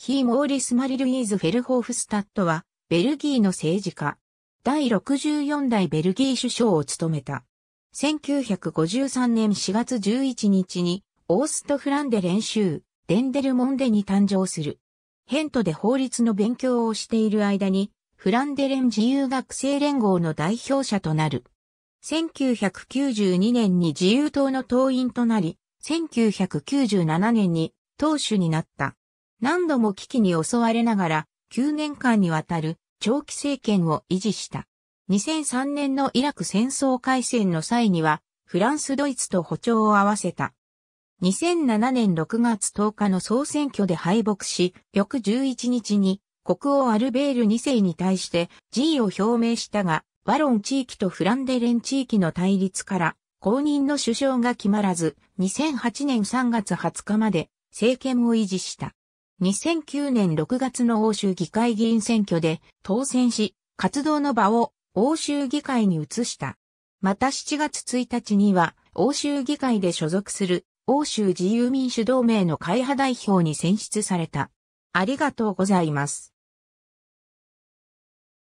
ヒー・モーリス・マリ・ルイーズ・フェルホーフスタットは、ベルギーの政治家。第64代ベルギー首相を務めた。1953年4月11日に、オーストフランデ練習、デンデルモンデに誕生する。ヘントで法律の勉強をしている間に、フランデレン自由学生連合の代表者となる。1992年に自由党の党員となり、1997年に党首になった。何度も危機に襲われながら、9年間にわたる長期政権を維持した。2003年のイラク戦争開戦の際には、フランス・ドイツと歩調を合わせた。2007年6月10日の総選挙で敗北し、翌11日に国王アルベール2世に対して辞意を表明したが、ワロン地域とフランデレン地域の対立から、公認の首相が決まらず、2008年3月20日まで政権を維持した。2009年6月の欧州議会議員選挙で当選し、活動の場を欧州議会に移した。また7月1日には、欧州議会で所属する欧州自由民主同盟の会派代表に選出された。ありがとうございます。